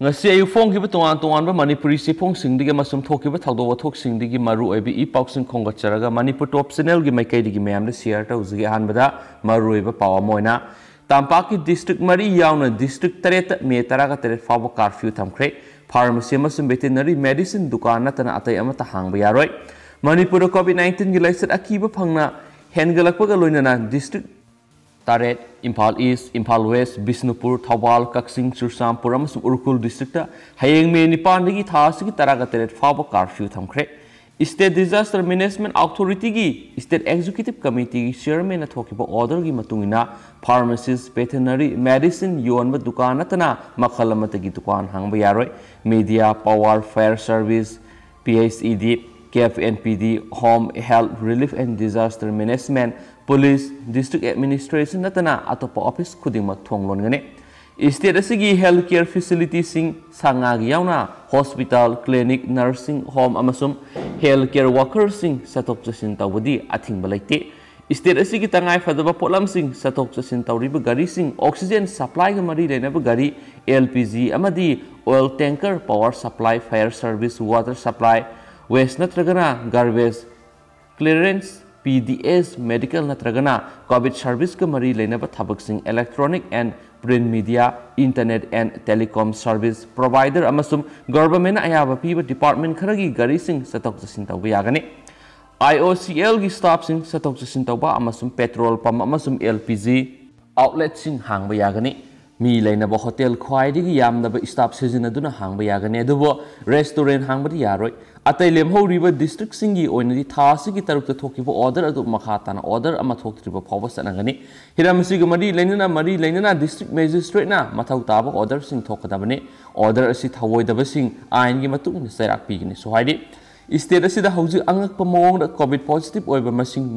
ngasi ayu phong kiba tongan tongan ba manipuri si phong singdi ge masum thok kiba thakdo wa thok singdi gi maru ai bi e pauk sing khong ga charaga manipur top channel gi mai kai gi mayam de share ta uzgi han bada maru ba pawa moina tampak ki district mari yauna district taret me tara ga taret fawo curfew thamkre pharmacy masum veterinary medicine dukan na tan atai amata hangba yaroi manipur covid 19 gi laiset akiba phangna hengalakpa ga loinana district ꯇꯔꯦꯠ Imphal East Imphal West Bishnupur Thoubal Kakching Churachandpur ꯑꯃꯁꯨꯡ Ukhrul district ꯍꯌꯦꯡ ꯃꯦ ꯅꯤꯄꯥꯟꯗꯒꯤ ꯊꯥ ꯑꯁꯤꯒꯤ ꯇꯔꯥꯒ ꯇꯔꯦꯠ ꯐꯥꯎꯕ curfew ꯊꯝꯈ꯭ꯔꯦ state disaster management ꯑꯣꯊꯣꯔꯤꯇꯤꯒꯤ ꯏꯁꯇꯦꯠ ꯑꯦꯛꯖꯤꯀ꯭ꯌꯨꯇꯤꯞ ꯀꯃꯤꯇꯤꯒꯤ ꯆꯤꯌꯔꯃꯦꯟꯅ ꯊꯣꯛꯈꯤꯕ ꯑꯣꯔꯗꯔꯒꯤ ꯃꯇꯨꯡꯏꯟꯅ ꯐꯥꯔꯃꯥꯁꯤꯁ ꯚꯦꯇꯅꯔꯤ ꯃꯦꯗꯤꯁꯤꯟ ꯌꯣꯟꯕ ꯗꯨꯀꯥꯟ ꯅꯠꯇꯅ ꯃꯈꯜ ꯑꯃꯠꯇꯒꯤ ꯗꯨꯀꯥꯟ ꯍꯥꯡꯕ ꯌꯥꯔꯣꯏ media power fire service P H E D K F N P D home health relief and disaster management police district administration नतना अतोप ऑफिस खुदिंग थोंगलोनगने स्टेट असिगी हेल्थ केयर फैसिलिटी सिंग सांगाग यावना हॉस्पिटल क्लिनिक नर्सिंग होम अमसुम health care worker सिंग सतोप चसिन तवदी अथिंग बलाइते स्टेट असिगी तंगाय फदब पोलम सिंग सतोप चसिन तवरिब गारी सिंग ऑक्सीजन सप्लाई ग मरी गरी गारी एलपीजी अमदी oil tanker power supply fire service water supply waste नत्रगना garbage clearance P D S medical नत्रगना कोविड सर्विस को मरी लेनेब थबक सिंह electronic and print media internet and telecom service provider अमसुम गवर्नमेंट अयाब पीब डिपार्टमेंट खरगी की गरी सिंह सतोक जसिन तब यागने आई ओ सी एल की स्टाफ सिंह सतोक जसिन तब अमसुम पेट्रोल पम अमसुम एल पी जी आउटलेट सिंह हांग यागने मी लेनेब होटल ख्वाई यामनेब स्टाफ सिजिन हांग यागने अब रेस्टोरेंट हांग यारोई अतै लेमहौरिब डिस्ट्रिक्ट सिंगी ओइनदि की ऑर्डर अदु ऑर्डर अमा फाव सनगनि हिरम सिग मरी लेनना मरी लेना डिस्ट्रिक्ट मेजिस्ट्रेट ना ताब ऑर्डर सिंग ऑर्डर असि थवोइदब सिंग आइन गी मतुंग सैराक पिगनि सोहाइदि स्टेट असिद हौजि अंगक मवंग कोविड पॉजिटिव ओइब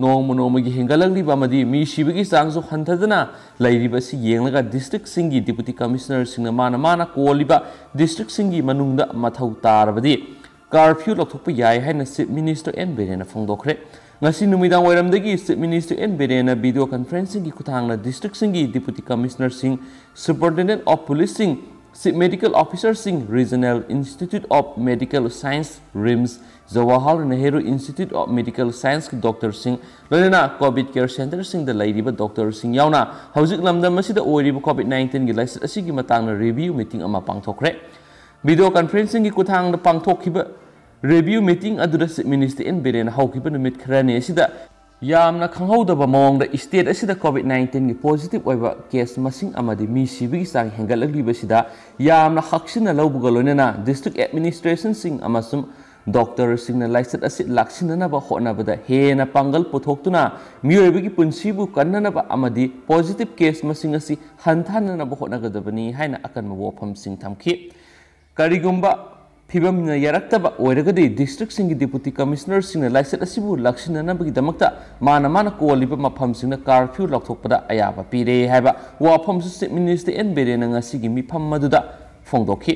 नोम नोम गी हेंगलंगलिब मदि मी सिबगी चांगजो हंथदना लैरिब सि येंगलगा डिस्ट्रिक्ट सिंगी डिप्टी कमिश्नर सिंग माना माना कोलिबा डिस्ट्रिक्ट सिंगी कर्फ्यू लौटोप है चीफ मनीस्टर एन बीरेन फोंदोखे नसीदगी chief minister N Biren video conference की खुद district deputy commissioner superintendent of police chief medical officer regional institute of medical science RIMS Jawahar Nehru institute of medical science के डॉक्टर लोना कोविड केयर सेंटर लेब doctor हजिक लमदम Covid nineteen की licence review meeting पाथोखे วิดีโอการเฟรนซิ่งกีกุทางปังทอกคิบะรีวิวมิทติ้งอดุลสิมินิสเตนเบรนฮาวคิบะนุมิตครานีสิดะยามนักข่าวดับมองในอิสเตดอสิดะโควิด -19 กีโพซิทีฟไว้ว่าเคสมาสิงอามาดิมีชีวิตสังเหงาลักลีบสิดะยามนักขักชินาลาวบุกลอนนะดิสตริกแอดมินิสเตรชันสิ่งอามาซุมด็อกเตอร์สิงนันไลเซตอสิดลักชินะนับว่าขอนับดะเฮนับปังกลปุถกตุนะมีอะไรบงกีปุ่นชีบุกันนั้นนบบอามาดิโพซิทีฟเคสมาสิงอสิหันทานนับวขอนับดะบันีให้นักการมืว่าพมสิงทำคิด ꯀꯔꯤꯒꯨꯝꯕ ꯐꯤꯕꯝꯅ ꯌꯥꯔꯛꯇꯕ ꯑꯣꯏꯔꯒꯗꯤ ꯗꯤꯁꯇ꯭ꯔꯤꯛꯁꯤꯡꯒꯤ ꯗꯤꯄꯨꯇꯤ ꯀꯃꯤꯁꯅꯔꯁꯤꯡꯅ ꯂꯥꯏꯁꯦꯠ ꯑꯁꯤꯕꯨ ꯂꯥꯛꯁꯤꯟꯅꯅꯕꯒꯤꯗꯃꯛꯇ ꯃꯥꯅ ꯃꯥꯅ ꯀꯣꯜꯂꯤꯕ ꯃꯐꯝꯁꯤꯡꯅ ꯀꯥꯔꯐ꯭ꯌꯨ ꯂꯥꯛꯊꯣꯛꯄꯗ ꯑꯌꯥꯕ ꯄꯤꯔꯦ ꯍꯥꯏꯕ ꯋꯥꯐꯝꯁꯨ ꯁ꯭ꯇꯦꯠ ꯃꯤꯅꯤꯁꯇꯔ ꯑꯦꯟ ꯕꯦꯔꯦꯅ ꯉꯁꯤꯒꯤ ꯃꯤꯐꯝ ꯑꯗꯨꯗ ꯐꯣꯡꯗꯣꯛꯈꯤ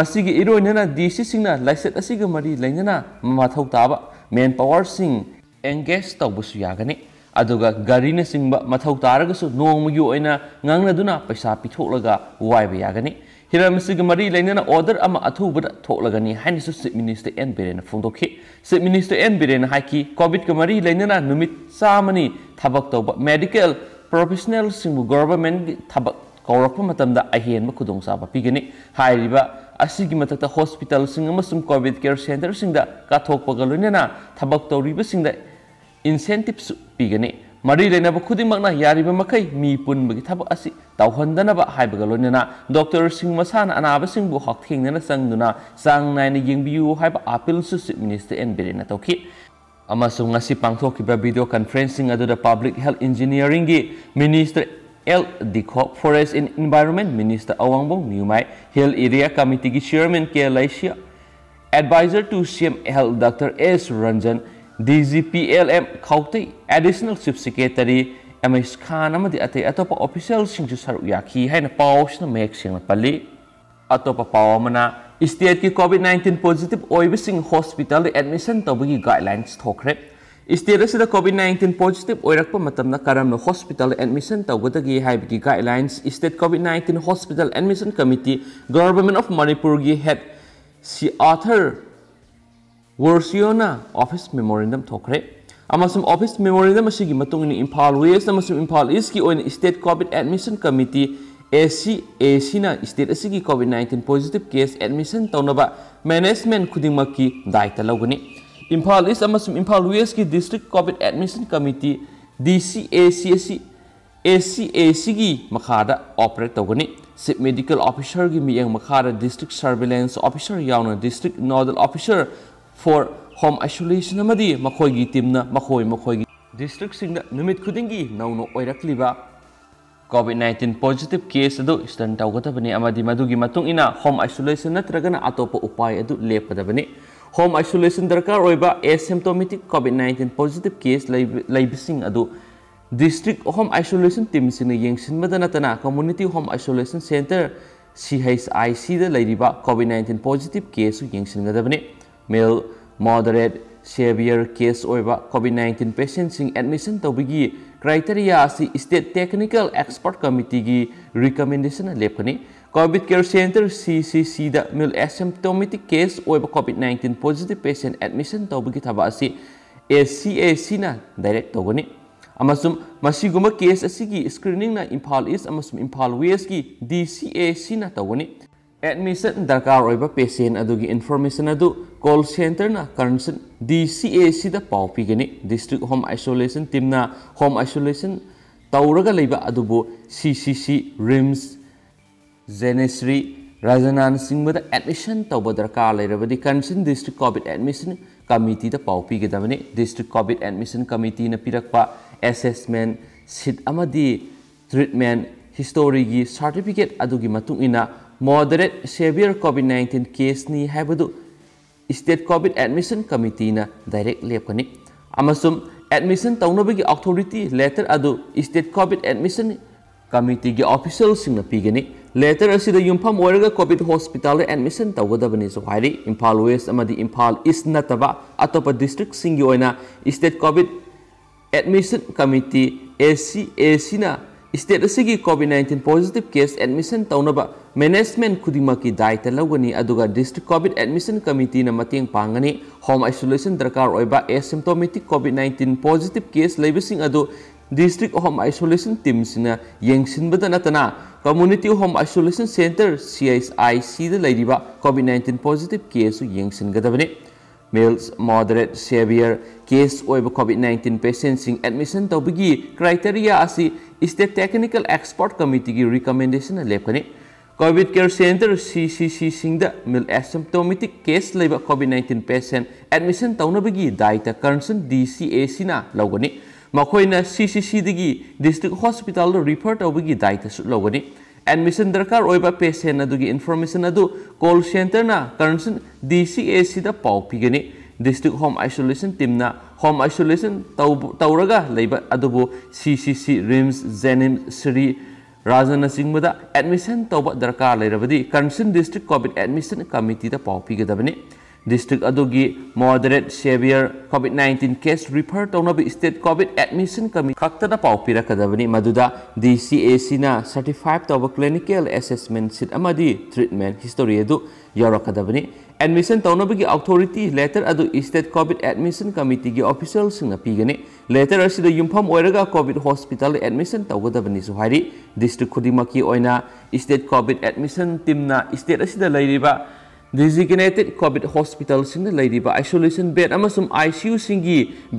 ꯃꯁꯤꯒꯤ ꯏꯔꯣꯏꯅꯅ ꯗꯤ ꯁꯤ ꯁꯤꯡꯅ ꯂꯥꯏꯁꯦꯠ ꯑꯁꯤꯒ ꯃꯔꯤ ꯂꯩꯅꯅ ꯃꯊꯧ ꯇꯥꯕ ꯃꯦꯟ ꯄꯥꯋꯔꯁꯤꯡ ꯑꯦꯡꯒꯦꯖ ꯇꯧꯕꯁꯨ ꯌꯥꯒꯅꯤ ꯑꯗꯨꯒ ꯒꯥꯔꯤꯅꯆꯤꯡꯕ ꯃꯊꯧ ꯇꯥꯔꯒꯁꯨ ꯅꯣꯡꯃꯒꯤ ꯑꯣꯏꯅ ꯉꯥꯡꯅꯗꯨꯅ ꯄꯩꯁꯥ ꯄꯤꯊꯣꯛꯂꯒ ꯋꯥꯏꯕ ꯌꯥꯒꯅꯤ ꯍꯤꯔꯝꯁꯤꯒ ꯃꯔꯤ ꯂꯩꯅꯅ ꯑꯣꯔꯗꯔ ꯑꯃ ꯑꯊꯨꯕꯗ ꯊꯣꯛꯂꯒꯅꯤ ꯍꯥꯏꯅꯁꯨ ꯆꯤꯞ ꯃꯤꯅꯤꯁꯇꯔ ꯑꯦꯟ ꯕꯤꯔꯦꯟꯅ ꯐꯣꯡꯗꯣꯛꯈꯤ ꯆꯤꯞ ꯃꯤꯅꯤꯁꯇꯔ ꯑꯦꯟ ꯕꯤꯔꯦꯟꯅ ꯍꯥꯏꯈꯤ ꯀꯣꯚꯤꯗꯀ ꯃꯔꯤ ꯂꯩꯅꯅ ꯅꯨꯃꯤꯠ ꯆꯥꯝꯃꯅꯤ ꯊꯕꯛ ꯇꯧꯕ ꯃꯦꯗꯤꯀꯦꯜ ꯄ꯭ꯔꯣꯐꯦꯁꯅꯦꯜꯁꯤꯡꯕꯨ ꯒꯣꯕꯔꯃꯦꯟꯒꯤ ꯊꯕꯛ ꯀꯧꯔꯛꯄ ꯃꯇꯝꯗ ꯑꯍꯦꯟꯕ ꯈꯨꯗꯣꯡꯆꯥꯕ ꯄꯤꯒꯅꯤ ꯍꯥꯏꯔꯤꯕ ꯑꯁꯤꯒꯤ ꯃꯊꯛꯇ ꯍꯣꯁꯄꯤꯇꯥꯜꯁꯤꯡ ꯑꯃꯁꯨꯡ ꯀꯣꯚꯤꯗ ꯀꯦꯌꯔ ꯁꯦꯟꯇꯔꯁꯤꯡꯗ ꯀꯥꯊꯣꯛꯄꯒ ꯂꯣꯏꯅꯅ ꯊꯕꯛ ꯇꯧꯔꯤꯕꯁꯤꯡꯗ ꯏꯟꯁꯦꯟꯇꯤꯞꯁꯨ ꯄꯤꯒꯅꯤ मरी लेना खुदमकना पुनब की डॉक्टर मसान अनाब हाथेंदना चंगना चंग नाइन यूब अपील मिनिस्टर एन बेरे तौकी पाथोबीडियो कन्फ्रेंसी पब्ली हेल्थ इंजीनियरिंग एल दिखो फॉरेस्ट एंड इनवायरमेंट मिनिस्टर अवंग निमाय हेल्थ एरिया कमिटी की चेयरमैन के लैसी adviser to C M health doctor S Ranjan DGPLM Khautai Additional Chief Secretary MS Khan amadi atei atopa official sing ju saru yaki haina paus na mek sing pali atopa pawamana state ki covid 19 positive oibising hospital admission to tobagi guidelines thokre state the covid 19 positive oirakpa matamna karamna hospital admission to tawgadagi haibigi guidelines state covid 19 hospital admission committee government of manipur gi head si author ꯋꯔꯁꯤꯌꯣꯅ office memorandum ꯊꯣꯛꯈ꯭ꯔꯦ ꯑꯃꯁꯨꯡ office memorandum ꯑꯁꯤꯒꯤ ꯃꯇꯨꯡ ꯏꯟꯅ Imphal west ꯑꯃꯁꯨꯡ ꯏꯝꯐꯥꯜ ꯏꯁꯀꯤ ꯑꯣꯏꯅ state Covid admission committee A C A ꯁꯤꯅ ꯁ꯭ꯇꯦꯠ ꯑꯁꯤꯒꯤ Covid nineteen positive case admission ꯇꯧꯅꯕ ꯃꯦꯅꯦꯖꯃꯦꯟ ꯈꯨꯗꯤꯡꯃꯛꯀꯤ ꯗꯥꯏꯇ ꯂꯧꯒꯅꯤ ꯏꯝꯐꯥꯜ ꯏꯁ ꯑꯃꯁꯨꯡ ꯏꯝꯐꯥꯜ ꯋꯦꯁꯀꯤ district Covid admission committee D C A C ꯑꯁꯤ ꯑꯦ ꯁꯤ ꯑꯦ ꯁꯤꯒꯤ ꯃꯈꯥꯗ ꯑꯣꯄꯔꯦꯠ ꯇꯧꯒꯅꯤ ꯆꯤꯞ ꯃꯦꯗꯤꯀꯦꯜ ꯑꯣꯐꯤꯁꯔꯒꯤ ꯃꯤꯠꯌꯦꯡ ꯃꯈꯥꯗ ꯗꯤꯁꯇ꯭ꯔꯤꯛ ꯁꯔꯚꯤꯂꯦꯟꯁ ꯑꯣꯐꯤꯁꯔ ꯌꯥꯎꯅ district nodal officer for home isolation ꯑꯃꯗꯤ ꯃꯈꯣꯏꯒꯤ ꯇꯤꯝꯅ ꯃꯈꯣꯏ ꯃꯈꯣꯏꯒꯤ ꯗꯤꯁꯇ꯭ꯔꯤꯛꯁꯤꯡꯗ ꯅꯨꯃꯤꯠ ꯈꯨꯗꯤꯡꯒꯤ ꯅꯧꯅ ꯑꯣꯏꯔꯛꯂꯤꯕ ꯀꯣꯚꯤꯗ ꯅꯥꯏꯟꯇꯤꯟ ꯄꯣꯖꯤꯇꯤꯞ ꯀꯦꯁ ꯑꯗꯨ ꯏꯁꯇꯟ ꯇꯧꯒꯗꯕꯅꯤ ꯑꯃꯗꯤ ꯃꯗꯨꯒꯤ ꯃꯇꯨꯡ ꯏꯟꯅ ꯍꯣꯝ ꯑꯥꯏꯁꯣꯂꯦꯁꯟ ꯅꯠꯇ꯭ꯔꯒꯅ ꯑꯇꯣꯞꯄ ꯎꯄꯥꯏ ꯑꯗꯨ ꯂꯦꯞꯀꯗꯕꯅꯤ ꯍꯣꯝ ꯑꯥꯏꯁꯣꯂꯦꯁꯟ ꯗꯔꯀꯥꯔ ꯑꯣꯏꯕ asymptomatic Covid nineteen positive case ꯂꯩꯕꯁꯤꯡ ꯑꯗꯨ ꯗꯤꯁꯇ꯭ꯔꯤꯛ ꯍꯣꯝ ꯑꯥꯏꯁꯣꯂꯦꯁꯟ ꯇꯤꯝꯁꯤꯡꯅ ꯌꯦꯡꯁꯤꯟꯕꯗ ꯅꯠꯇꯅ community home isolation centre C H I ꯁꯤꯗ ꯂꯩꯔꯤꯕ ꯀꯣꯚꯤꯗ ꯅꯥꯏꯟꯇꯤꯟ ꯄꯣꯖꯤꯇꯤꯞ ꯀꯦꯁꯁꯨ ꯌꯦꯡꯁꯤꯟꯒꯗꯕꯅꯤ mild moderate severe case Covid nineteen patients admission तब की criteria state technical expert committee की रिकमेंडेशन लेपनी Covid care centre C C C mild asymptomatic case Covid nineteen positive patient admission तब की थब अस सी ए डायरेक्ट तौनी केस अगर screening Imphal east Imphal west की डी सी ए तौनी एडमिशन दरकार पेसेंट अगर information call centre concern D C A पाव पीगनी district home isolation team home isolation तौरब सी सी सी रिम्स जेनेश्री राजनान सिंह एडमिशन तब दरकार concern district COVID admission committee पाव पीगदबनी डिस्ट्रिक कोविड एडमिशन ने पीरप assessment sheet treatment history certificate moderate severe COVID nineteen ꯀꯦꯁꯅꯤ ꯍꯥꯏꯕꯗꯨ ꯏꯁꯇꯦꯠ ꯀꯣꯚꯤꯠ ꯑꯦꯗꯃꯤꯁꯟ ꯀꯃꯤꯇꯤꯅ ꯗꯥꯏꯔꯦꯛ ꯂꯦꯞꯀꯅꯤ ꯑꯃꯁꯨꯡ ꯑꯦꯗꯃꯤꯁꯟ ꯇꯧꯅꯕꯒꯤ ꯑꯣꯊꯣꯔꯤꯇꯤ ꯂꯦꯇꯔ ꯑꯗꯨ ꯏꯁꯇꯦꯠ ꯀꯣꯚꯤꯠ ꯑꯦꯗꯃꯤꯁꯟ ꯀꯃꯤꯇꯤꯒꯤ ꯑꯣꯐꯤꯁꯦꯜꯁꯤꯡꯅ ꯄꯤꯒꯅꯤ ꯂꯦꯇꯔ ꯑꯁꯤꯗ ꯌꯨꯝꯐꯝ ꯑꯣꯏꯔꯒ ꯀꯣꯚꯤꯠ ꯍꯣꯁꯄꯤꯇꯥꯜꯗ ꯑꯦꯗꯃꯤꯁꯟ ꯇꯧꯒꯗꯕꯅꯤꯁꯨ ꯍꯥꯏꯔꯤ ꯏꯝꯐꯥꯜ ꯋꯦꯁ ꯑꯃꯗꯤ ꯏꯝꯐꯥꯜ ꯏꯁ ꯅꯠꯇꯕ ꯑꯇꯣꯞꯄ ꯗꯤꯁꯇ꯭ꯔꯤꯛꯁꯤꯡꯒꯤ ꯑꯣꯏꯅ state COVID admission committee A C A ꯁꯤꯅ ꯏꯁꯇꯦꯠ ꯑꯁꯤꯒꯤ COVID nineteen positive case admission ꯇꯧꯅꯕ ꯃꯦꯅꯦꯖꯃꯦꯟ की ꯗꯥꯏꯇ ꯂꯧꯒꯅꯤ ꯑꯗꯨꯒ ꯗꯤꯁꯇ꯭ꯔꯤꯛ एडमिशन ꯑꯦꯗꯃꯤꯁꯟ ने ꯃꯇꯦꯡ पागनी होम ꯑꯥꯏꯁꯣꯂꯦꯁꯟ दरकार ꯑꯣꯏꯕ asymptomatic COVID positive case case ꯂꯩꯕꯁꯤꯡ डिस्ट्रिक होम आइसोलेशन टीम से नतना community home isolation centre C S I C COVID nineteen positive case यंगसीगदबने मेल्स moderate severe case Covid nineteen patient admission तब की criteria state technical expert committee की recommendation लेपनी COVID care centre C C ꯁꯤꯁꯤꯡꯗ mild asymptomatic case ꯂꯩꯕ COVID nineteen patient admission ꯇꯧꯅꯕꯒꯤ ꯗꯥꯏꯇ ꯀꯔꯟꯁꯟ ꯗꯤ ꯁꯤ ꯑꯦ ꯁꯤꯅ ꯂꯧꯒꯅꯤ ꯃꯈꯣꯏꯅ ꯁꯤ ꯁꯤ ꯁꯤꯗꯒꯤ ꯗꯤꯁꯇ꯭ꯔꯤꯛ ꯍꯣꯁꯄꯤꯇꯥꯜꯗ ꯔꯤꯐꯔ ꯇꯧꯕꯒꯤ ꯗꯥꯏꯇꯁꯨ ꯂꯧꯒꯅꯤ एडमिशन दरकार होगा पेसेंट अदुगी इन्फॉर्मेशन अदु कॉल सेंटर ना करंसन डीसीए सीदा पाउ पिगनी डिस्ट्रिक्ट होम आइसोलेशन टीम ना होम आइसोलेशन तौरगा लेबा अदुबु सीसीसी रिम्स जेनिम्स श्री ꯔꯥꯖꯅꯆꯤꯡꯕꯗ ꯑꯦꯗꯃꯤꯁꯟ ꯇꯧꯕ ꯗꯔꯀꯥꯔ ꯂꯩꯔꯕꯗꯤ ꯀꯟꯁꯔꯟ ꯗꯤꯁꯇ꯭ꯔꯤꯛ ꯀꯣꯚꯤꯠ ꯑꯦꯗꯃꯤꯁꯟ ꯀꯃꯤꯇꯤꯗ ꯄꯥꯎ ꯄꯤꯒꯗꯕꯅꯤ ꯗꯤꯁꯇ꯭ꯔꯤꯛ ꯑꯗꯨꯒꯤ moderate severe COVID nineteen case refer ꯇꯧꯅꯕ ꯏꯁꯇꯦꯠ ꯀꯣꯚꯤꯠ ꯑꯦꯗꯃꯤꯁꯟ ꯀꯃꯤꯇꯤ ꯈꯛꯇꯅ ꯄꯥꯎ ꯄꯤꯔꯛꯀꯗꯕꯅꯤ ꯃꯗꯨꯗ ꯗꯤ ꯁꯤ ꯑꯦ ꯁꯤꯅ ꯁꯔꯇꯤꯐꯥꯏ ꯇꯧꯕ ꯀ꯭ꯂꯤꯅꯤꯀꯦꯜ ꯑꯦꯁꯦꯁꯃꯦꯟ ꯁꯤꯠ ꯑꯃꯗꯤ ꯇ꯭ꯔꯤꯠꯃꯦꯟ ꯍꯤꯁꯇꯣꯔꯤ ꯑꯗꯨ ꯌꯥꯎꯔꯛꯀꯗꯕꯅꯤ ꯑꯦꯗꯃꯤꯁꯟ ꯇꯧꯅꯕꯒꯤ ꯑꯧꯊꯣꯔꯤꯇꯤ ꯂꯦꯇꯔ ꯑꯗꯨ ꯏꯁꯇꯦꯠ ꯀꯣꯚꯤꯠ ꯑꯦꯗꯃꯤꯁꯟ ꯀꯃꯤꯇꯤꯒꯤ ꯑꯣꯐꯤꯁꯤꯌꯦꯜꯁꯤꯡꯅ ꯄꯤꯒꯅꯤ लेटर असद यूफमरग कोविड हॉस्पिटल एडमिशन तौदबनी सोरी डिस्ट्रिक खुद की स्टेट कोविड एडमिशन टीमना स्टेट असब designated COVID hospital isolation bed I C U सिंह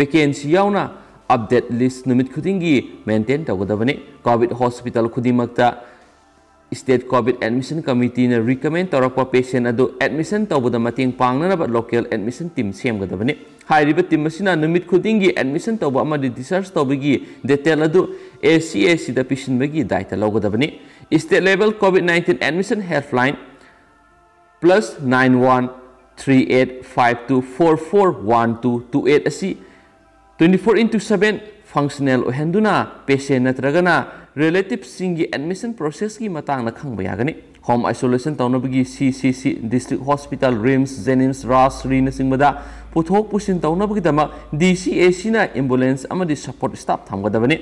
वेकेंसी अपडेट लिस्ट नुमित खुदिंगी मेंटेन तौदबने कोविड हॉस्पिटल खुद स्टेट कोविड एडमिशन कमिटी ने रिकमेंड तौर पर पेशेंट अदो एडमिशन तौद पानन लोकल एडमिशन टीम सेमगदबनी टीम खुदी एडमिशन तब रिसर्च तब की डिटेल ए सी ए सी पीसब की दायित्व लगदबी state level COVID nineteen admission helpline plus nine one three eight five two four four one two two eight twenty four into seven functional होना पेसेंट नगना रिलेटिव एडमिशन प्रोसेस की मांग खागने होम आइसोलेसन तौब की C C C district hospital RIMS JNIMS रास श्री नीब ꯄꯨꯊꯣꯛ ꯄꯨꯁꯤꯟ ꯇꯧꯅꯕꯒꯤꯗꯃꯛ ꯗꯤ ꯁꯤ ꯑꯦ ꯁꯤꯅ ꯑꯦꯝꯕꯨꯂꯦꯟꯁ ꯑꯃꯗꯤ ꯁꯄꯣꯔꯠ ꯁ꯭ꯇꯥꯐ ꯊꯝꯒꯗꯕꯅꯤ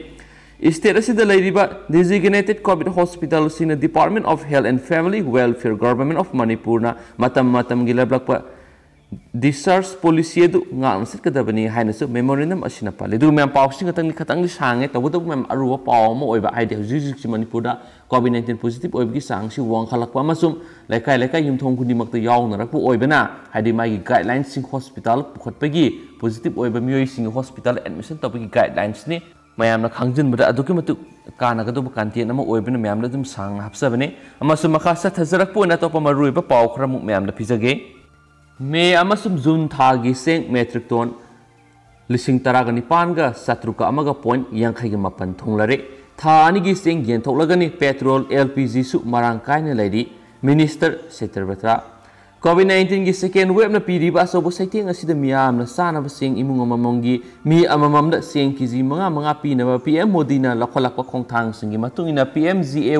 ꯏꯁꯇꯦꯠ ꯑꯁꯤꯗ ꯂꯩꯔꯤꯕ ꯗꯤꯖꯤꯒꯅꯦꯇꯦꯠ ꯀꯣꯚꯤꯗ ꯍꯣꯁꯄꯤꯇꯥꯜꯁꯤꯡꯅ department of health and family welfare government of ꯃꯅꯤꯄꯨꯔꯅ ꯃꯇꯝ ꯃꯇꯝꯒꯤ ꯂꯦꯞꯂꯛꯄ discharge policy adu ngang sit kadabani haina su memorandum asina pali du mem pau singa tang khatang li sange tabu du mem aruwa pau mo oiba ai de ji ji manipur da covid 19 positive oibi sang si wang khalak pa masum lekai lekai yum thong kundi makta yaw na rakpu oiba na haidi mai gi guidelines sing hospital khot pa gi positive oiba mioi sing hospital admission tabu gi guidelines ni ꯃꯌꯥꯝꯅ ꯈꯪꯖꯤꯟꯕꯗ ꯑꯗꯨꯛꯀꯤ ꯃꯇꯤꯛ ꯀꯥꯟꯅꯒꯗꯕ content ꯑꯃ ꯑꯣꯏꯕꯅ ꯃꯌꯥꯝꯅ ꯑꯗꯨꯝ ꯁꯥꯡꯅ ꯍꯥꯞꯆꯕꯅꯤ ꯑꯃꯁꯨꯡ ꯃꯈꯥ ꯆꯠꯊꯖꯔꯛꯄ ꯑꯣꯏꯅ ꯑꯇꯣꯞꯄ ꯃꯔꯨꯑꯣꯏꯕ ꯄꯥꯎ ꯈꯔꯃꯨꯛ ꯃꯌꯥꯝꯗ ꯄꯤꯖꯒꯦ May amasum zun thagi seng metric ton lising taraga ni amaga point yang kagi mapan tong lare. Tha ani gi petrol LPG sup marangkai kai ni lady minister setter betra. COVID-19 gi second wave na piri ba so bo saiti nga na sana ba seng imung amamong gi mi amamam na seng kizi manga manga pi na PM modina lakwa lakwa kong thang seng gi matung PM ZAY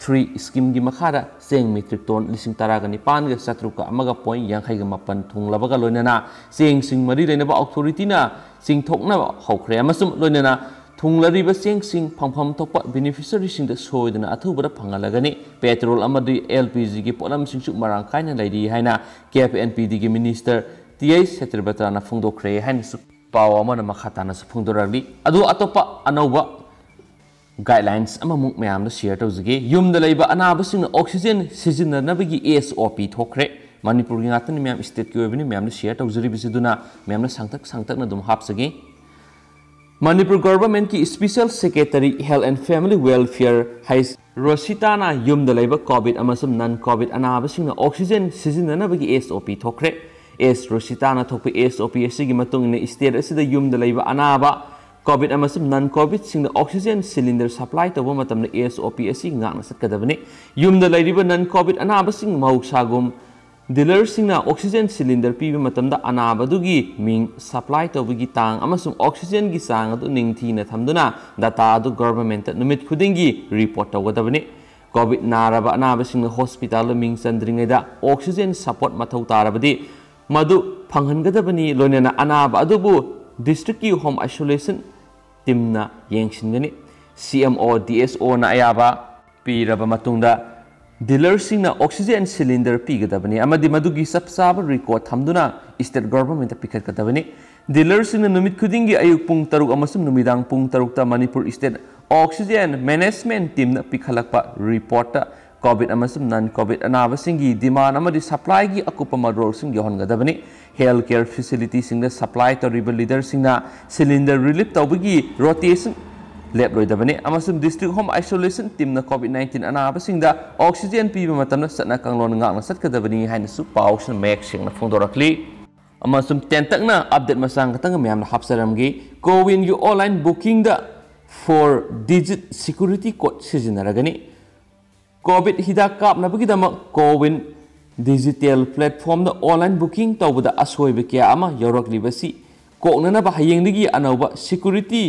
3 skim gi makhara seng metric ton lising taraga ni pan ge amaga point yang khai ge mapan thung laba ga loina na seng sing mari reina ba authority na sing thok na hokre amasum loina na thung lari ba seng sing phangpham thok pa beneficiary sing da soidna athu bara phangala petrol amadi lpg gi polam sing chu marang kai na lai di haina kfnp di gi minister ti ai setrebatra na phungdo kre haina su pawa mana makhatana su phungdo rali adu atopa anoba guidelines मैं share तौजे यू अनाब oxygen सिजनब की S O P थोड़े मनपुर की गातन ma'am state की मैम शेयर तौजरी मैम संगतक संगतक हापसगे मनपुर गवर्नमेंट की special secretary health and family welfare हाइस रोसीता यूब कॉविड नन कॉविड अनाब ऑक्सीजन सिजनब की एस ओ पी थोड़े एस रोसीता एस ओ पी इस स्टेट अनाब ꯀꯣꯚꯤꯗ ꯑꯃꯁꯨꯡ ꯅꯟ ꯀꯣꯚꯤꯗꯁꯤꯡꯗ ꯑꯣꯛꯁꯤꯖꯦꯟ ꯁꯤꯂꯤꯟꯗꯔ ꯁꯄ꯭ꯂꯥꯏ ꯇꯧꯕ ꯃꯇꯝꯗ ꯑꯦ ꯑꯦꯁ ꯑꯣ ꯄꯤ ꯑꯁꯤ ꯉꯥꯛꯅ ꯆꯠꯀꯗꯕꯅꯤ ꯌꯨꯝꯗ ꯂꯩꯔꯤꯕ ꯅꯟ ꯀꯣꯚꯤꯗ ꯑꯅꯥꯕꯁꯤꯡ ꯃꯍꯧꯁꯥꯒꯨꯝ ꯗꯤꯂꯔꯁꯤꯡꯅ ꯑꯣꯛꯁꯤꯖꯦꯟ ꯁꯤꯂꯤꯟꯗꯔ ꯄꯤꯕ ꯃꯇꯝꯗ ꯑꯅꯥꯕꯗꯨꯒꯤ ꯃꯤꯡ ꯁꯄ꯭ꯂꯥꯏ ꯇꯧꯕꯒꯤ ꯇꯥꯡ ꯑꯃꯁꯨꯡ ꯑꯣꯛꯁꯤꯖꯦꯟꯒꯤ ꯆꯥꯡ ꯑꯗꯨ ꯅꯤꯡꯊꯤꯅ ꯊꯝꯗꯨꯅ ꯗꯇꯥ ꯑꯗꯨ ꯒꯚꯔꯟꯃꯦꯟꯇ ꯅꯨꯃꯤꯠ ꯈꯨꯗꯤꯡꯒꯤ ꯔꯤꯄꯣꯔꯠ ꯇꯧꯒꯗꯕꯅꯤ ꯀꯣꯚꯤꯗ ꯅꯥꯔꯕ ꯑꯅꯥꯕꯁꯤꯡꯅ ꯍꯣꯁꯄꯤꯇꯥꯜꯗ ꯃꯤꯡ ꯆꯟꯗ꯭ꯔꯤꯉꯩꯗ ꯑꯣꯛꯁꯤꯖꯦꯟ ꯁꯄꯣꯔꯠ ꯃꯊꯧ ꯇꯥꯔꯕꯗꯤ ꯃꯗꯨ ꯐꯪꯍꯟꯒꯗꯕꯅꯤ ꯂꯣꯏꯅꯅ ꯑꯅꯥꯕ ꯑꯗꯨꯕꯨ ꯗꯤꯁꯇ꯭ꯔꯤꯛꯀꯤ ꯍꯣꯝ ꯑꯥꯏꯁꯣꯂꯦꯁꯟ ꯇꯤꯝꯅ ꯌꯦꯡꯁꯤꯟꯒꯅꯤ C M O D S ꯑꯣꯅ ꯑꯌꯥꯕ ꯄꯤꯔꯕ ꯃꯇꯨꯡꯗ ꯗꯤꯂꯔꯁꯤꯡꯅ ꯑꯣꯛꯁꯤꯖꯦꯟ ꯁꯤꯂꯤꯟꯗꯔ ꯄꯤꯒꯗꯕꯅꯤ ꯑꯃꯗꯤ ꯃꯗꯨꯒꯤ ꯆꯞ ꯆꯥꯕ ꯔꯦꯀꯣꯔꯠ ꯊꯝꯗꯨꯅ ꯏꯁꯇꯦꯠ ꯒꯣꯕꯔꯟꯃꯦꯟꯇ ꯄꯤꯈꯠꯀꯗꯕꯅꯤ ꯗꯤꯂꯔꯁꯤꯡꯅ ꯅꯨꯃꯤꯠ ꯈꯨꯗꯤꯡꯒꯤ ꯑꯌꯨꯛ ꯄꯨꯡ ꯇꯔꯨꯛ ꯑꯃꯁꯨꯡ ꯅꯨꯃꯤꯗꯥꯡ ꯄꯨꯡ ꯇꯔꯨꯛꯇ ꯃꯅꯤꯄꯨꯔ ꯏꯁꯇꯦꯠ ꯑꯣꯛꯁꯤꯖꯦꯟ ꯃꯦꯅꯦꯖꯃꯦꯟ ꯇꯤꯝꯅ ꯄꯤꯈꯠꯂꯛꯄ ꯔꯤꯄꯣꯔꯠꯇ ꯀꯣꯚꯤꯗ ꯑꯃꯁꯨꯡ ꯅꯟ ꯀꯣꯚꯤꯗ ꯑꯅꯥꯕꯁꯤꯡꯒꯤ ꯗꯤꯃꯥꯟ ꯑꯃꯗꯤ ꯁꯄ꯭ꯂꯥꯏꯒꯤ ꯑꯀꯨꯞꯄ ꯃꯔꯣꯜꯁꯤꯡ ꯌꯧꯍꯟꯒꯗꯕꯅꯤ ꯍꯦꯜꯊ ꯀꯦꯌꯔ ꯐꯦꯁꯤꯂꯤꯇꯤꯁꯤꯡꯗ ꯁꯄ꯭ꯂꯥꯏ ꯇꯧꯔꯤꯕ ꯂꯤꯗꯔꯁꯤꯡꯅ ꯁꯤꯂꯤꯟꯗꯔ ꯔꯤꯂꯤꯞ ꯇꯧꯕꯒꯤ ꯔꯣꯇꯦꯁꯟ ꯂꯦꯞꯂꯣꯏꯗꯕꯅꯤ ꯑꯃꯁꯨꯡ ꯗꯤꯁꯇ꯭ꯔꯤꯛ ꯍꯣꯝ ꯑꯥꯏꯁꯣꯂꯦꯁꯟ ꯇꯤꯝꯅ ꯀꯣꯚꯤꯗ ꯅꯥꯏꯟꯇꯤꯟ ꯑꯅꯥꯕꯁꯤꯡꯗ ꯑꯣꯛꯁꯤꯖꯦꯟ ꯄꯤꯕ ꯃꯇꯝꯗ ꯆꯠꯅ ꯀꯥꯡꯂꯣꯟ ꯉꯥꯛꯅ ꯆꯠꯀꯗꯕꯅꯤ ꯍꯥꯏꯅꯁꯨ ꯄꯥꯎꯁꯤꯅ ꯃꯌꯦꯛ ꯁꯦꯡꯅ ꯐꯣꯡꯗꯣꯔꯛꯂꯤ ꯑꯃꯁꯨꯡ ꯇꯦꯟꯇꯛꯅ ꯑꯞꯗꯦꯠ ꯃꯆꯥꯡ ꯈꯛꯇꯪ ꯃꯌꯥꯝꯅ ꯍꯥꯞꯆꯔꯝꯒꯤ ꯀꯣꯋꯤꯟꯒꯤ ꯑꯣꯟꯂꯥꯏꯟ ꯕꯨꯀꯤꯡꯗ ꯐꯣꯔ ꯗꯤꯖꯤꯠ ꯁꯤꯀ꯭ꯌꯨꯔꯤꯇꯤ ꯀꯣꯗ ꯁꯤꯖꯤꯟꯅꯔꯒꯅꯤ ꯀꯣꯚꯤꯗ ꯍꯤꯗꯥꯛ ꯀꯥꯞꯅꯕꯒꯤꯗꯃꯛ ꯀꯣꯋꯤꯟ ꯗꯤꯖꯤꯇꯦꯜ ꯄ꯭ꯂꯦꯠꯐꯣꯝꯗ ꯑꯣꯟꯂꯥꯏꯟ ꯕꯨꯀꯤꯡ ꯇꯧꯕꯗ ꯑꯁꯣꯏꯕ ꯀꯌꯥ ꯑꯃ ꯌꯥꯎꯔꯛꯂꯤꯕꯁꯤ ꯀꯣꯛꯅꯅꯕ ꯍꯌꯦꯡꯗꯒꯤ ꯑꯅꯧꯕ ꯁꯤꯀ꯭ꯌꯨꯔꯤꯇꯤ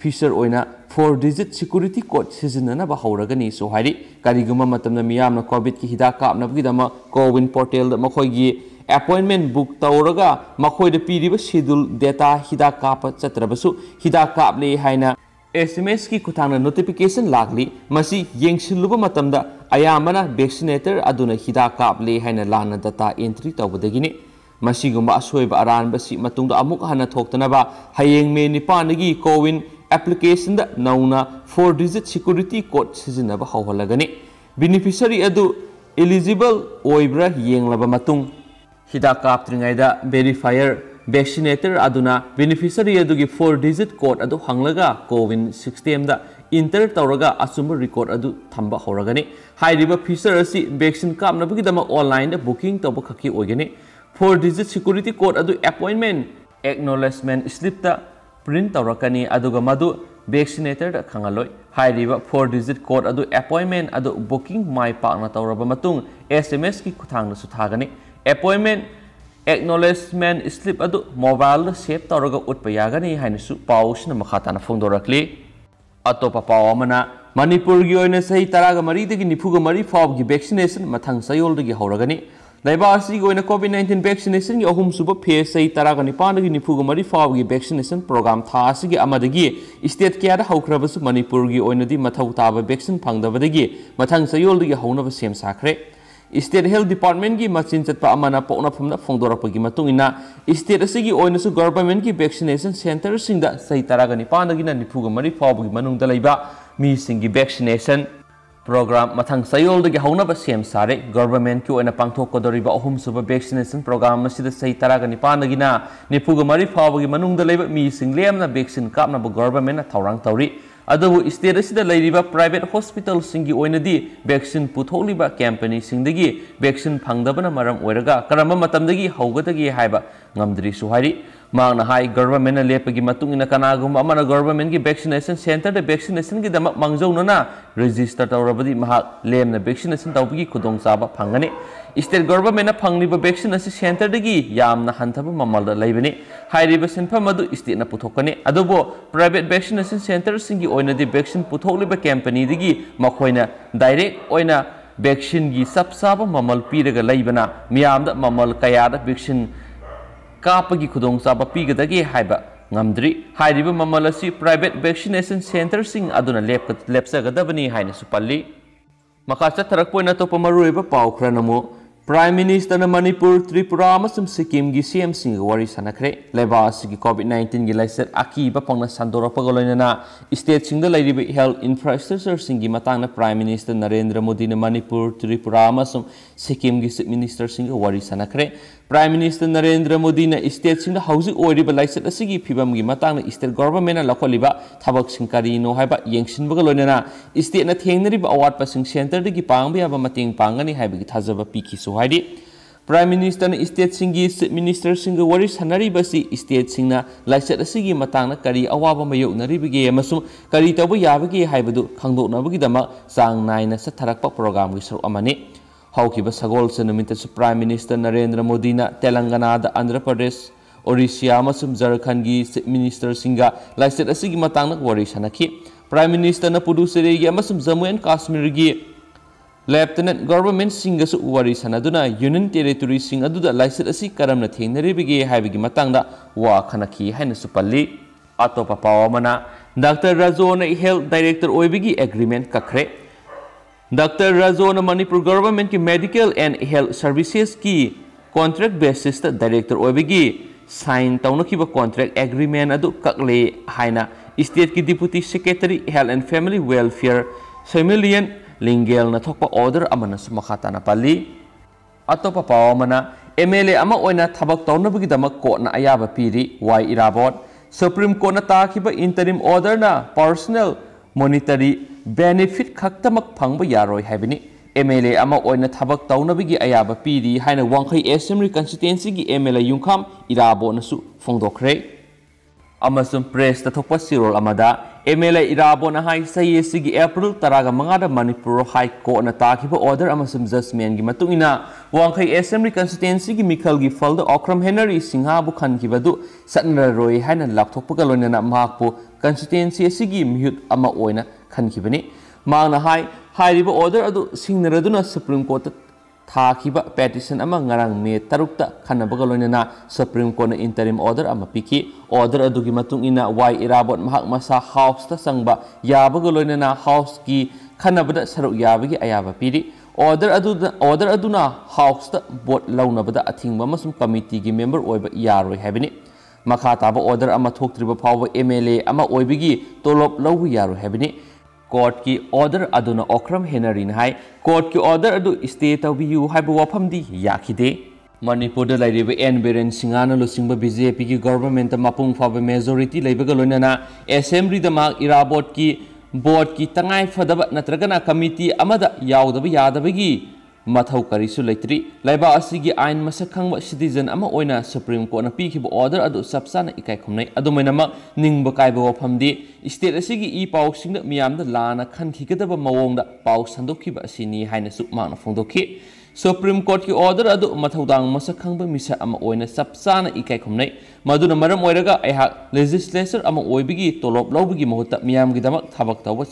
ꯐꯤꯆꯔ ꯑꯣꯏꯅ ꯐꯣꯔ ꯗꯤꯖꯤꯠ ꯁꯤꯀ꯭ꯌꯨꯔꯤꯇꯤ ꯀꯣꯗ ꯁꯤꯖꯤꯟꯅꯅꯕ ꯍꯧꯔꯒꯅꯤꯁꯨ ꯍꯥꯏꯔꯤ ꯀꯔꯤꯒꯨꯝꯕ ꯃꯇꯝꯗ ꯃꯤꯌꯥꯝꯅ ꯀꯣꯚꯤꯗꯀꯤ ꯍꯤꯗꯥꯛ ꯀꯥꯞꯅꯕꯒꯤꯗꯃꯛ ꯀꯣꯋꯤꯟ ꯄꯣꯔꯇꯦꯜꯗ ꯃꯈꯣꯏꯒꯤ ꯑꯦꯄꯣꯏꯟꯃꯦꯟ ꯕꯨꯛ ꯇꯧꯔꯒ ꯃꯈꯣꯏꯗ ꯄꯤꯔꯤꯕ ꯁꯦꯗꯨꯜ ꯗꯦꯇꯥ ꯍꯤꯗꯥꯛ ꯀꯥꯞꯄ ꯆꯠꯇ꯭ꯔꯕꯁꯨ ꯍꯤꯗꯥꯛ ꯀꯥꯞꯂꯦ ꯍꯥꯏꯅ एस एम एस की खुथांग नोटिफिकेशन लागली मसी येंगशिलुब मतमदा ꯑꯌꯥꯝꯕꯅ ꯚꯦꯛꯁꯤꯅꯦꯇꯔ ꯑꯗꯨꯅ ꯍꯤꯗꯥꯛ ꯀꯥꯞꯂꯦ ꯍꯥꯏꯅ ꯂꯥꯟꯅ ꯗꯇꯥ ꯑꯦꯟꯇ꯭ꯔꯤ ꯇꯧꯕꯗꯒꯤꯅꯤ ꯃꯁꯤꯒꯨꯝꯕ ꯑꯁꯣꯏꯕ ꯑꯔꯥꯟꯕꯁꯤ ꯃꯇꯨꯡꯗ ꯑꯃꯨꯛ ꯍꯟꯅ ꯊꯣꯛꯇꯅꯕ ꯍꯌꯦꯡ ꯃꯦ ꯅꯤꯄꯥꯟꯗꯒꯤ ꯀꯣꯋꯤꯟ ꯑꯦꯄ꯭ꯂꯤꯀꯦꯁꯟꯗ ꯅꯧꯅ ꯐꯣꯔ ꯗꯤꯖꯤꯠ ꯁꯤꯀ꯭ꯌꯨꯔꯤꯇꯤ ꯀꯣꯗ ꯁꯤꯖꯤꯟꯅꯕ ꯍꯧꯍꯜꯂꯒꯅꯤ ꯕꯤꯅꯤꯐꯤꯁꯔꯤ ꯑꯗꯨ ꯏꯂꯤꯖꯤꯕꯜ ꯑꯣꯏꯕ꯭ꯔꯥ ꯌꯦꯡꯂꯕ ꯃꯇꯨꯡ ꯍꯤꯗꯥꯛ ꯀꯥꯞꯇ꯭ꯔꯤꯉꯩꯗ ꯕꯦꯔꯤꯐꯥꯏꯌꯔ ꯚꯦꯛꯁꯤꯅꯦꯇꯔ ꯑꯗꯨꯅ ꯕꯦꯅꯤꯐꯤꯁꯔꯤ ꯑꯗꯨꯒꯤ ꯐꯣꯔ ꯗꯤꯖꯤꯠ ꯀꯣꯗ ꯑꯗꯨ ꯍꯪꯂꯒ ꯀꯣꯋꯤꯟ ꯁꯤꯁꯇꯦꯝꯗ ꯏꯟꯇꯔ ꯇꯧꯔꯒ ꯑꯆꯨꯝꯕ ꯔꯦꯀꯣꯔꯗ ꯑꯗꯨ ꯊꯝꯕ ꯍꯧꯔꯒꯅꯤ ꯍꯥꯏꯔꯤꯕ ꯐꯤꯆꯔ ꯑꯁꯤ ꯚꯦꯛꯁꯤꯟ ꯀꯥꯞꯅꯕꯒꯤꯗꯃꯛ ꯑꯣꯟꯂꯥꯏꯟꯗ ꯕꯨꯀꯤꯡ ꯇꯧꯕ ꯈꯛꯀꯤ ꯑꯣꯏꯒꯅꯤ ꯐꯣꯔ ꯗꯤꯖꯤꯠ ꯁꯤꯀ꯭ꯌꯨꯔꯤꯇꯤ ꯀꯣꯗ ꯑꯗꯨ ꯑꯦꯄꯣꯏꯟꯃꯦꯟ ꯑꯦꯛꯅꯣꯂꯦꯖꯃꯦꯟ ꯁ꯭ꯂꯤꯞꯇ ꯄ꯭ꯔꯤꯟꯠ ꯇꯧꯔꯛꯀꯅꯤ ꯑꯗꯨꯒ ꯃꯗꯨ ꯚꯦꯛꯁꯤꯅꯦꯇꯔꯗ ꯈꯪꯍꯜꯂꯣꯏ ꯍꯥꯏꯔꯤꯕ ꯐꯣꯔ ꯗꯤꯖꯤꯠ ꯀꯣꯗ ꯑꯗꯨ ꯑꯦꯄꯣꯏꯟꯃꯦꯟ ꯑꯗꯨ ꯕꯨꯀꯤꯡ ꯃꯥꯏ ꯄꯥꯛꯅ ꯇꯧꯔꯕ ꯃꯇꯨꯡ ꯑꯦꯁ ꯑꯦꯝ ꯑꯦꯁꯀꯤ ꯈꯨꯠꯊꯥꯡꯗꯁꯨ ꯊꯥꯒꯅꯤ ꯑꯦꯄꯣꯏꯟꯃꯦꯟ एक्नोलेजमेंट स्लिप अदु मोबाइल सेव तौरगा उठप यागनी हाइनसु पाउसिन मखाताना फोंदोरकली अतोपा पाव अमना मणिपुर की ओइने सही तरागा मरी दगी निफुगा मरी फाव की वैक्सीनेशन मथंग सयोल दगी हौरगनी ꯂꯩꯕꯥꯛꯁꯤꯒꯤ ꯑꯣꯏꯅ ꯀꯣꯚꯤꯠ ꯅꯥꯏꯟꯇꯤꯟ ꯚꯦꯛꯁꯤꯅꯦꯁꯟꯒꯤ ꯑꯍꯨꯝ ꯁꯨꯕ ꯐꯦꯁ ꯆꯍꯤ ꯇꯔꯥꯒ ꯅꯤꯄꯥꯟꯗꯒꯤ ꯅꯤꯐꯨꯒ ꯃꯔꯤ ꯐꯥꯎꯕꯒꯤ ꯚꯦꯛꯁꯤꯅꯦꯁꯟ ꯄ꯭ꯔꯣꯒ꯭ꯔꯥꯝ ꯊꯥ ꯑꯁꯤꯒꯤ ꯑꯃꯗꯒꯤ ꯏꯁꯇꯦꯠ ꯀꯌꯥꯗ ꯍꯧꯈ꯭ꯔꯕꯁꯨ ꯃꯅꯤꯄꯨꯔꯒꯤ ꯑꯣꯏꯅꯗꯤ ꯃꯊꯧ ꯇꯥꯕ ꯚꯦꯛꯁꯤꯟ ꯐꯪꯗꯕꯗꯒꯤ ꯃꯊꯪ ꯆꯌꯣꯜꯗꯒꯤ ꯍꯧꯅꯕ ꯁꯦꯝ ꯁꯥꯈ꯭ꯔꯦ स्टेट हेल्थ डिपार्टमेंट मचिन चटना पोनफम फोंदोरपना स्टेट से गवर्नमेंट तो की वैक्सीनेशन सेंटर चई तरह निपान निफूग मरी फाउगी वैक्सीनेशन प्रोग्राम मथंग चयोल हौनब सेम सारे गवर्नमेंट की पाथोकदरीब अहमसुब वैक्सीनेशन प्रोग्राम चई तरह निपान निफूग मरी फाउगी लेम वैक्सीन काप गवर्नमेंट थौर तौरी ಅದು ಸ್ಟೇಟ್ ಪ್ರೈವೇಟ್ ಹಾಸ್ಪಿಟಲ್ ಹೋಸ್ಪಲ್ಯದ ವೆಸಲಿ ಕಂಪೆನಿ ಬೇಸನ್ ಫಂಗ್ನ ಕರಂಬೆ ಹಾಬ್ರಿ मांगना गवर्नमेंट लेप की मतुंग कनागुम अमना गवर्नमेंट की वैक्सीनेशन सेंटर दे वैक्सीनेशन की दमक मांगजौनना रजिस्टर तौरबदी महाक लेमना वैक्सीनेशन तौबगी खुदोंग चाबा फंगने स्टेट गवर्नमेंट फंगनी वैक्सीन से सेंटर दगी यामना हंथब ममल लेबने हाइरिब स्टेट ना पुथोकने अदबो प्राइवेट वैक्सीनेशन सेंटर सिंगी ओइनदी वैक्सीन पुथोकलिब कंपनी दगी डायरेक्ट ओइना वैक्सीन की चप चाब ममल पीरगा लेबना मियामदा ममल कयाद वैक्सीन कापी खुदचा पीगदगी ममल प्राइवेट वैक्सीनेसन सेंटर लेपचगदबनी पाली मका चतरपोन अतोप पाव खरमु प्राइम मनीस्टर मनपुर त्रिपुरा सिकीम की सीएम सिरी सनखरे लेबागी कोविड नाइन्टीन की लाइट अकीब पों सदना स्टेट हेल्थ इंफ्रास्ट्रक्चर की मांग प्राइम मनीस्टर नरेंद्र मोदी ने मनपुर त्रिपुरा सिकीम की सिट मनीस्टर सिरी सनखरें ꯄ꯭ꯔꯥꯏꯝ ꯃꯤꯅꯤꯁꯇꯔ ꯅꯔꯦꯟꯗ꯭ꯔ ꯃꯣꯗꯤꯅ ꯏꯁꯇꯦꯠꯁꯤꯡꯗ ꯍꯧꯖꯤꯛ ꯑꯣꯏꯔꯤꯕ ꯂꯥꯏꯆꯠ ꯑꯁꯤꯒꯤ ꯐꯤꯕꯝꯒꯤ ꯃꯇꯥꯡꯗ ꯏꯁꯇꯦꯠ ꯒꯣꯕꯔꯃꯦꯟꯅ ꯂꯧꯈꯠꯂꯤꯕ ꯊꯕꯛꯁꯤꯡ ꯀꯔꯤꯅꯣ ꯍꯥꯏꯕ ꯌꯦꯡꯁꯤꯟꯕꯒ ꯂꯣꯏꯅꯅ ꯏꯁꯇꯦꯠꯅ ꯊꯦꯡꯅꯔꯤꯕ ꯑꯋꯥꯠꯄꯁꯤꯡ ꯁꯦꯟꯇꯔꯗꯒꯤ ꯄꯥꯡꯕ ꯌꯥꯕ ꯃꯇꯦꯡ ꯄꯥꯡꯒꯅꯤ ꯍꯥꯏꯕꯒꯤ ꯊꯥꯖꯕ ꯄꯤꯈꯤꯁꯨ ꯍꯥꯏꯔꯤ ꯄ꯭ꯔꯥꯏꯝ ꯃꯤꯅꯤꯁꯇꯔꯅ ꯏꯁꯇꯦꯠꯁꯤꯡꯒꯤ ꯆꯤꯞ ꯃꯤꯅꯤꯁꯇꯔꯁꯤꯡꯒ ꯋꯥꯔꯤ ꯁꯥꯟꯅꯔꯤꯕꯁꯤ ꯏꯁꯇꯦꯠꯁꯤꯡꯅ ꯂꯥꯏꯆꯠ ꯑꯁꯤꯒꯤ ꯃꯇꯥꯡꯗ ꯀꯔꯤ ꯑꯋꯥꯕ ꯃꯥꯌꯣꯛꯅꯔꯤꯕꯒꯦ ꯑꯃꯁꯨꯡ ꯀꯔꯤ ꯇꯧꯕ ꯌꯥꯕꯒꯦ ꯍꯥꯏꯕꯗꯨ ꯈꯪꯗꯣꯛꯅꯕꯒꯤꯗꯃꯛ ꯆꯥꯡ ꯅꯥꯏꯅ ꯆꯠꯊꯔꯛꯄ ꯄ꯭ꯔꯣꯒ꯭ꯔꯥꯝꯒꯤ ꯁꯔꯨꯛ ꯑꯃꯅꯤ होगी सगोल से प्राइम मिनिस्टर नरेंद्र मोदी तेलंगाना आंध्र प्रदेश ओरीसिया झारखंड की स्टेट मिनीस्टर लाइट की मांग वरी सी prime minister Puducherry Jammu and Kashmir की लेफ्टनेंट गवर्नमेंट वरी सदन यूनियन टेरीटोरी लाइट करम थेरीबी है वाखी है पलि अतोप पाव डॉक्टर रजोन हेल्थ डायरेक्टर ओबी एग्रीमेंट कखरें डॉक्टर रजोन मणिपुर गवर्नमेंट की मेडिकल एंड हेल्थ सर्विसेज की कॉन्ट्रैक्ट बेसिस डायरेक्टर होगी साइन तौनखीब कॉन्ट्रैक्ट एग्रीमेंट अदु ककले हाइना स्टेट की deputy secretary health and family welfare सेमिलियन लिंगेल न थोक ऑर्डर अमन मखाताना पाली अतोप पाव मना एमएलए अमा ओइना थबक तौनबगी दमक कोन अयाब पीरी वाई इराबोट सुप्रीम कोर्ट ना ताखिब इंटरिम ऑर्डर ना personal monetary benefit ขักตะมักพังบยารอยให้เนี่ MLA อามาอวยนะทับกต้าวนับกีอายาบปีดีให้นะวังใคร SMRI constituency กี MLA ยุ่งคำอิราบอนสุฟงดอกเรอามาสุนเพรสตะทบวัสซิโรลอามาดา MLA Irabona hai CAC e gi April 15 da Manipur High Court na takiba order amasum judgment gi matung ina Wangkhai Assembly constituency gi Mikhal gi falda Okram Henry Singha bu khan gi badu satna roi haina laptop ka loina na mahakpu constituency asigi e mihut ama oina khan gi bani mangna hai hai order adu singnara duna Supreme Court thakiba petition ama ngarang me tarukta khana bagaloina supreme court interim order ama piki order adugi matung ina wai irabot mahak masa house ta sangba ya na house ki khana bada ya bagi ayaba piri order adu order aduna house ta bot launa bada athingba masum committee gi member oiba yaroi habini maka taba order ama thoktriba power mla ama oibigi tolop lawu yaroi habini ꯀꯣꯔꯠꯀꯤ order ꯑꯗꯨꯅ ꯑꯣꯈ꯭ꯔꯝ ꯍꯦꯅꯔꯤꯅ ꯍꯥꯏ ꯀꯣꯔꯠꯀꯤ order ꯑꯗꯨ stay ꯇꯧꯕꯤꯌꯨ ꯍꯥꯏꯕ ꯋꯥꯐꯝꯗꯤ ꯌꯥꯈꯤꯗꯦ ꯃꯅꯤꯄꯨꯔꯗ ꯂꯩꯔꯤꯕ N ꯕꯤꯔꯦꯟ ꯁꯤꯡꯍꯥꯅ ꯂꯨꯆꯤꯡꯕ ꯕꯤ ꯖꯦ ꯄꯤꯒꯤ ꯒꯣꯕꯔꯃꯦꯟꯇ ꯃꯄꯨꯡ ꯐꯥꯕ ꯃꯦꯖꯣꯔꯤꯇꯤ ꯂꯩꯕꯒ ꯂꯣꯏꯅꯅ ꯑꯦꯁꯦꯝꯕ꯭ꯂꯤꯗ ꯃꯍꯥꯛ ꯏꯔꯥꯕꯣꯠꯀꯤ ꯕꯣꯔꯗꯀꯤ ꯇꯉꯥꯏꯐꯗꯕ ꯅꯠꯇ꯭ꯔꯒꯅ ꯀꯃꯤꯇꯤ ꯑꯃꯗ ꯌꯥꯎꯗꯕ ꯌꯥꯗꯕꯒꯤ मथौ करीसु लेत्री लाइबा असिगी आइन मसक सिटीजन सुप्रीम कोर्ट न पीखिब ऑर्डर अदु सबसाना इकाय खुमनै अदु कायब वफमदि स्टेट असिगी इ पाउ सिंग मियाम द लाना खन खिगदब मवोंग द पाउ सुप्रीम कोर्ट की ऑर्डर अब मथौदांग मसक खब मिस चप चा इकाय खुमनै मदुन मरम ओइरगा एहा लेजिस्लेचर की ओइबिगी तोलोब की मोहत मियाम गिदमक थबक तव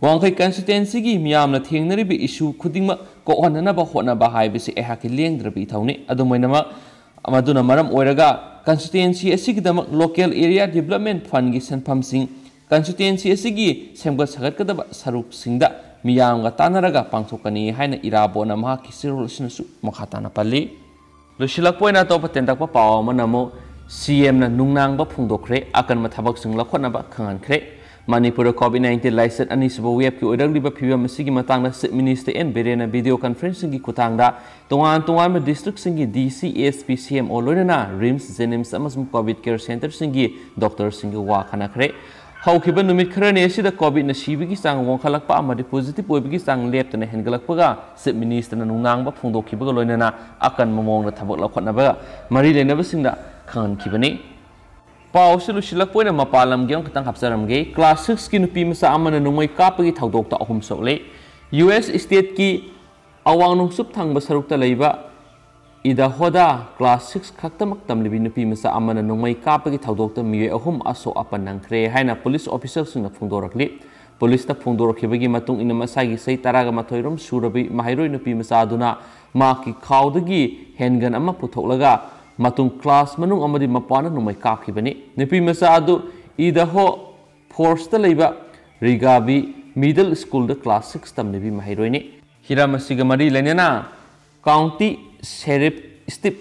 Wangkai konsistensi gi miam na tieng nari bi isu kuding ma ko ona na ba ho na ba hai bi si eha ki lieng dra bi tau ni adu mai na ma amadu na damak local area development fund pamsing sen pam sing konsistensi esi gi sem ga sagat ka daba saruk sing da miam ga tana ra ga hai na irabo bo na ma ki siru lo sinu su ma ka tana pa li lo shilak poina to pa pa pa wa ma na mo CM na nungnang ba kre akan matabak sing singla khona ba khangan kre Manipura COVID-19 लाइसेंस अनिसबो वेब की ओइरंगलिबा फिवम असिगी मतांगना सिप minister N बिरेना वीडियो कॉन्फ्रेंसिंग की कुतांगदा तोवान तोवान में डिस्ट्रिक्ट सिंगी डीसी एसपी सीएम ओलोइना रिम्स जेनिम्स अमसम कोविड केयर सेंटर सिंगी डॉक्टर सिंगी वा खाना खरे हौखिब नुमित खरने सिदा कोविड नसीबगी चांग वोंखलकपा अमदि पॉजिटिव ओइबगी चांग लेप्तने हेनगलकपगा सिप मिनिस्टर नुंगांगबा फोंदोखिबगा लोइना अकन मोमोंगना थबक लखनबा मरी लेनबा सिंदा खानखिबने ꯄꯥꯎꯁꯤ ꯂꯣꯏꯁꯤꯜꯂꯛꯄ ꯑꯣꯏꯅ ꯃꯄꯥꯟ ꯂꯝꯒꯤ ꯑꯃꯈꯛꯇꯪ ꯍꯥꯞꯆꯔꯝꯒꯦ ꯀ꯭ꯂꯥꯁ ꯁꯤꯛꯁꯀꯤ ꯅꯨꯄꯤ ꯃꯆꯥ ꯑꯃꯅ ꯅꯣꯡꯃꯩ ꯀꯥꯞꯄꯒꯤ ꯊꯧꯗꯣꯛꯇ ꯑꯍꯨꯝ ꯁꯣꯛꯂꯦ ꯌꯨ ꯑꯦꯁ ꯏꯁꯇꯦꯠꯀꯤ ꯑꯋꯥꯡ ꯅꯣꯡꯆꯨꯞ ꯊꯪꯕ ꯁꯔꯨꯛꯇ ꯂꯩꯕ ꯏꯗꯥꯍꯣꯗꯥ ꯀ꯭ꯂꯥꯁ ꯁꯤꯛꯁ ꯈꯛꯇꯃꯛ ꯇꯝꯂꯤꯕꯤ ꯅꯨꯄꯤ ꯃꯆꯥ ꯑꯃꯅ ꯅꯣꯡꯃꯩ ꯀꯥꯞꯄꯒꯤ ꯊꯧꯗꯣꯛꯇ ꯃꯤꯑꯣꯏ ꯑꯍꯨꯝ ꯑꯁꯣꯛ ꯑꯄꯟ ꯅꯪꯈ꯭ꯔꯦ ꯍꯥꯏꯅ ꯄꯨꯂꯤꯁ ꯑꯣꯐꯤꯁꯔꯁꯤꯡꯅ ꯐꯣꯡꯗꯣꯔꯛꯂꯤ ꯄꯨꯂꯤꯁꯅ ꯐꯣꯡꯗꯣꯔꯛꯈꯤꯕꯒꯤ ꯃꯇꯨꯡ ꯏꯟꯅ ꯃꯁꯥꯒꯤ ꯆꯍꯤ ꯇꯔꯥꯒ ꯃꯥꯊꯣꯏꯔꯣꯝ ꯁꯨꯔꯕꯤ ꯃꯍꯩꯔꯣꯏ ꯅꯨꯄꯤ ꯃꯆꯥ ꯑꯗꯨꯅ ꯃꯍꯥꯛꯀꯤ ꯈꯥꯎꯗꯒꯤ ꯍꯦꯟꯒꯟ ꯑꯃ ꯄꯨꯊꯣꯛꯂꯒ ꯃꯇꯨꯡ ꯀ꯭ꯂꯥꯁ ꯃꯅꯨꯡ ꯑꯃꯗꯤ ꯃꯄꯥꯅ ꯅꯣꯡꯃꯩ ꯀꯥꯞꯈꯤꯕꯅꯤ ꯅꯨꯄꯤ ꯃꯆꯥ ꯑꯗꯨ ꯏꯗꯍꯣ ꯐꯣꯔꯁꯇ ꯂꯩꯕ ꯔꯤꯒꯥꯕꯤ ꯃꯤꯗꯜ ꯁ꯭ꯀꯨꯜꯗ ꯀ꯭ꯂꯥꯁ ꯁꯤꯛꯁ ꯇꯝꯂꯤꯕꯤ ꯃꯍꯩꯔꯣꯏꯅꯤ ꯍꯤꯔꯝ ꯑꯁꯤꯒ ꯃꯔꯤ ꯂꯩꯅꯅ ꯀꯥꯎꯟꯇꯤ ꯁꯦꯔꯤꯞ ꯁ꯭ꯇꯤꯞ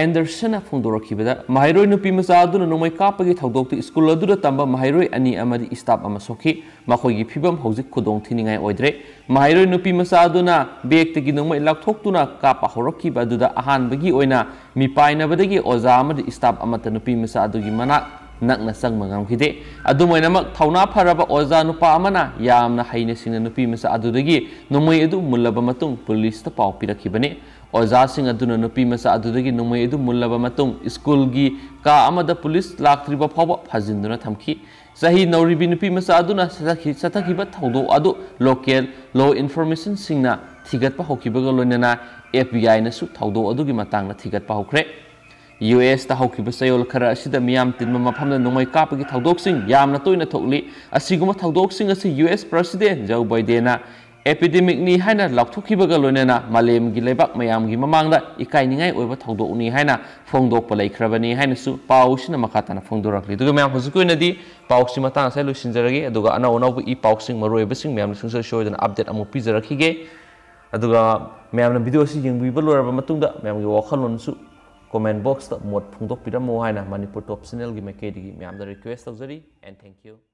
ꯑꯦꯟꯗꯔꯁꯟꯅ ꯐꯣꯡꯗꯣꯔꯛꯈꯤꯕꯗ ꯃꯍꯩꯔꯣꯏ ꯅꯨꯄꯤꯃꯆꯥ ꯑꯗꯨꯅ ꯅꯣꯡꯃꯩ ꯀꯥꯞꯄꯒꯤ ꯊꯧꯗꯣꯛꯇ ꯁ꯭ꯀꯨꯜ ꯑꯗꯨꯗ ꯇꯝꯕ ꯃꯍꯩꯔꯣꯏ ꯑꯅꯤ ꯑꯃꯗꯤ ꯁ꯭ꯇꯥꯐ ꯑꯃ ꯁꯣꯛꯈꯤ ꯃꯈꯣꯏꯒꯤ ꯐꯤꯕꯝ ꯍꯧꯖꯤꯛ ꯈꯨꯗꯣꯡ ꯊꯤꯅꯤꯡꯉꯥꯏ ꯑꯣꯏꯗ꯭ꯔꯦ ꯃꯍꯩꯔꯣꯏ ꯅꯨꯄꯤꯃꯆꯥ ꯑꯗꯨꯅ ꯕꯦꯒꯇꯒꯤ ꯅꯣꯡꯃꯩ ꯂꯥꯞꯊꯣꯛꯇꯨꯅ ꯀꯥꯞꯄ ꯍꯧꯔꯛꯈꯤꯕ ꯑꯗꯨꯗ ꯑꯍꯥꯟꯕꯒꯤ ꯑꯣꯏꯅ ꯃꯤꯄꯥꯏꯅꯕꯗꯒꯤ ꯑꯣꯖꯥ ꯑꯃꯗꯤ ꯁ꯭ꯇꯥꯐ ꯑꯃꯠꯇ ꯅꯨꯄꯤꯃꯆꯥ ꯑꯗꯨꯒꯤ ꯃꯅꯥꯛ ꯅꯛꯅ ꯆꯪꯕ ꯉꯝꯈꯤꯗꯦ ꯑꯗꯨꯝ ꯑꯣꯏꯅꯃꯛ ꯊꯧꯅꯥ ꯐꯔꯕ ꯑꯣꯖꯥ ꯅꯨꯄꯥ ꯑꯃꯅ ꯌꯥꯝꯅ ꯍꯩꯅ ꯁꯤꯡꯅ ꯅꯨꯄꯤꯃꯆꯥ ꯑꯗꯨꯗꯒꯤ ꯅꯣꯡꯃꯩ ꯑꯗꯨ ꯃꯨꯜꯂꯕ ꯃꯇꯨꯡ ꯄꯨꯂꯤꯁꯇ ꯄꯥꯎ ꯄꯤꯔꯛꯈꯤꯕꯅꯤ ꯑꯣꯖꯥꯁꯤꯡ ꯑꯗꯨꯅ ꯅꯨꯄꯤ ꯃꯆꯥ ꯑꯗꯨꯗꯒꯤ ꯅꯣꯡꯃꯩ ꯑꯗꯨ ꯃꯨꯜꯂꯕ ꯃꯇꯨꯡ ꯁ꯭ꯀꯨꯜꯒꯤ ꯀꯥ ꯑꯃꯗ ꯄꯨꯂꯤꯁ ꯂꯥꯛꯇ꯭ꯔꯤꯕ ꯐꯥꯎꯕ ꯐꯥꯖꯤꯟꯗꯨꯅ ꯊꯝꯈꯤ ꯆꯍꯤ ꯅꯧꯔꯤꯕꯤ ꯅꯨꯄꯤ ꯃꯆꯥ ꯑꯗꯨꯅ ꯆꯠꯊꯈꯤꯕ ꯊꯧꯗꯣꯛ ꯑꯗꯨ ꯂꯣꯀꯦꯜ ꯂꯣ ꯏꯟꯐꯣꯔꯃꯦꯁꯟꯁꯤꯡꯅ ꯊꯤꯒꯠꯄ ꯍꯧꯈꯤꯕꯒ ꯂꯣꯏꯅꯅ ꯑꯦꯐ ꯕꯤ ꯑꯥꯏꯅꯁꯨ ꯊꯧꯗꯣꯛ ꯑꯗꯨꯒꯤ ꯃꯇꯥꯡꯗ ꯊꯤꯒꯠꯄ ꯍꯧꯈ꯭ꯔꯦ ꯌꯨ ꯑꯦꯁꯇ ꯍꯧꯈꯤꯕ ꯆꯌꯣꯜ ꯈꯔ ꯑꯁꯤꯗ ꯃꯤꯌꯥꯝ ꯇꯤꯟꯕ ꯃꯐꯝꯗ ꯅꯣꯡꯃꯩ ꯀꯥꯞꯄꯒꯤ ꯊꯧꯗꯣꯛꯁꯤꯡ ꯌꯥꯝꯅ ꯇꯣꯏꯅ ꯊꯣꯛꯂꯤ ꯑꯁꯤꯒꯨꯝꯕ ꯊꯧꯗꯣꯛꯁꯤꯡ ꯑꯁꯤ ꯌꯨ ꯑꯦꯁ ꯄ꯭ꯔꯁꯤꯗꯦꯟ ꯖꯣ ꯕꯥꯏꯗꯦꯟꯅ epidemic ni haina lakthukhibaga loinena malem gi lebak mayam gi mamangda ikai ningai oiba thodok ni haina phongdok palai hai na, su na, paushina makatana phongdorak li duga mayam huzukuina di pauksi matang sai lu sinjaragi aduga ana ona bu i pauksing maroi basing mayam sungsa shoidana update amu pijarakige aduga mayamna video si yengbi baloraba matungda mayam gi wakhalon su comment box phong ta mod phongdok hai na, manipur top channel gi mekedi gi mayamda request tawjari and thank you